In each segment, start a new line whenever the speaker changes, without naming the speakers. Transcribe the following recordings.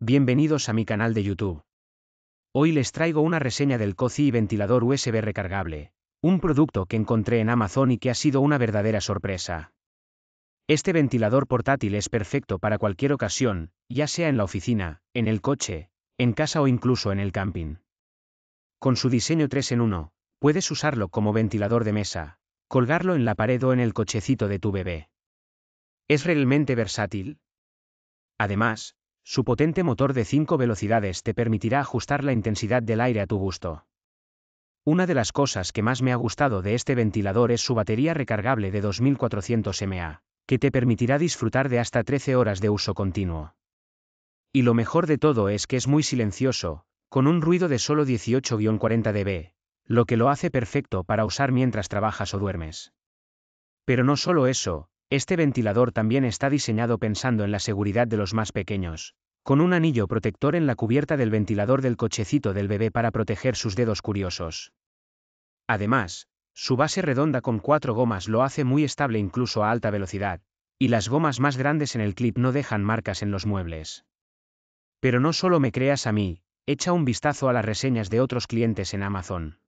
Bienvenidos a mi canal de YouTube. Hoy les traigo una reseña del COCI ventilador USB recargable, un producto que encontré en Amazon y que ha sido una verdadera sorpresa. Este ventilador portátil es perfecto para cualquier ocasión, ya sea en la oficina, en el coche, en casa o incluso en el camping. Con su diseño 3 en 1, puedes usarlo como ventilador de mesa, colgarlo en la pared o en el cochecito de tu bebé. Es realmente versátil. Además, su potente motor de 5 velocidades te permitirá ajustar la intensidad del aire a tu gusto. Una de las cosas que más me ha gustado de este ventilador es su batería recargable de 2400 mAh, que te permitirá disfrutar de hasta 13 horas de uso continuo. Y lo mejor de todo es que es muy silencioso, con un ruido de solo 18-40 dB, lo que lo hace perfecto para usar mientras trabajas o duermes. Pero no solo eso, este ventilador también está diseñado pensando en la seguridad de los más pequeños, con un anillo protector en la cubierta del ventilador del cochecito del bebé para proteger sus dedos curiosos. Además, su base redonda con cuatro gomas lo hace muy estable incluso a alta velocidad, y las gomas más grandes en el clip no dejan marcas en los muebles. Pero no solo me creas a mí, echa un vistazo a las reseñas de otros clientes en Amazon.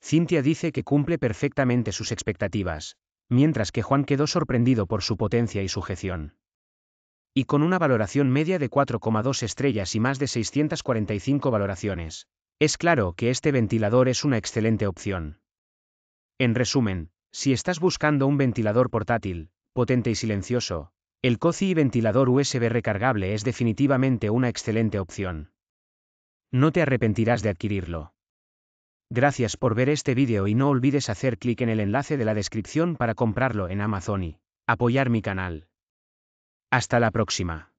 Cynthia dice que cumple perfectamente sus expectativas, mientras que Juan quedó sorprendido por su potencia y sujeción. Y con una valoración media de 4,2 estrellas y más de 645 valoraciones, es claro que este ventilador es una excelente opción. En resumen, si estás buscando un ventilador portátil, potente y silencioso, el COCI ventilador USB recargable es definitivamente una excelente opción. No te arrepentirás de adquirirlo. Gracias por ver este vídeo y no olvides hacer clic en el enlace de la descripción para comprarlo en Amazon y apoyar mi canal. Hasta la próxima.